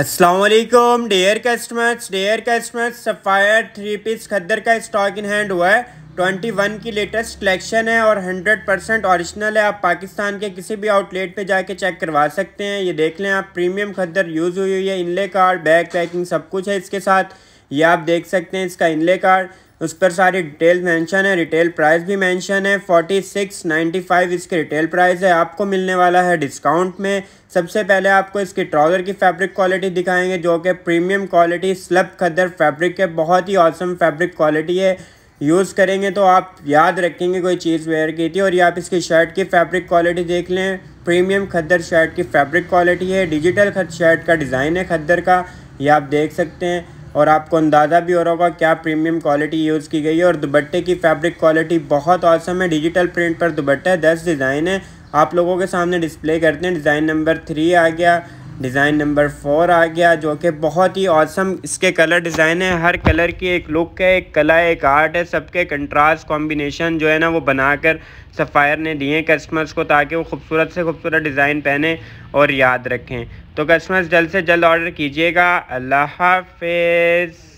Aslam dear customers dear customers Sapphire three piece खद्दर का stock in hand हुआ है ट्वेंटी वन की लेटेस्ट कलेक्शन है और हंड्रेड परसेंट औरिजिनल है आप पाकिस्तान के किसी भी आउटलेट पे जाके चेक करवा सकते हैं ये देख लें आप प्रीमियम खद्दर यूज़ हुई हुई है इनले कार्ड बैग पैकिंग सब कुछ है इसके साथ ये आप देख सकते हैं इसका इनले कार्ड उस पर सारी डिटेल मेंशन है रिटेल प्राइस भी मेंशन है फोर्टी सिक्स नाइन्टी फाइव इसके रिटेल प्राइस है आपको मिलने वाला है डिस्काउंट में सबसे पहले आपको इसकी ट्राउज़र की फैब्रिक क्वालिटी दिखाएंगे जो कि प्रीमियम क्वालिटी स्लब खदर फैब्रिक है बहुत ही औसम फैब्रिक क्वालिटी है यूज़ करेंगे तो आप याद रखेंगे कोई चीज़ वेयर की थी और ये आप इसकी शर्ट की फैब्रिक क्वालिटी देख लें प्रीमियम खद्दर शर्ट की फैब्रिक क्वालिटी है डिजिटल खद शर्ट का डिज़ाइन है खद्दर का ये आप देख सकते हैं और आपको अंदाज़ा भी हो रहा होगा क्या प्रीमियम क्वालिटी यूज़ की गई है और दुबट्टे की फैब्रिक क्वालिटी बहुत औसम है डिजिटल प्रिंट पर दुबट्टा है दस डिज़ाइन है आप लोगों के सामने डिस्प्ले करते हैं डिज़ाइन नंबर थ्री आ गया डिज़ाइन नंबर फोर आ गया जो कि बहुत ही औसम इसके कलर डिज़ाइन है हर कलर की एक लुक है एक कला है एक आर्ट है सबके कंट्रास्ट कॉम्बिनेशन जो है ना वो बनाकर सफ़ायर ने दिए कस्टमर्स को ताकि वो खूबसूरत से खूबसूरत डिज़ाइन पहने और याद रखें तो कस्टमर्स जल्द से जल्द ऑर्डर कीजिएगा अल्लाह हाफिज़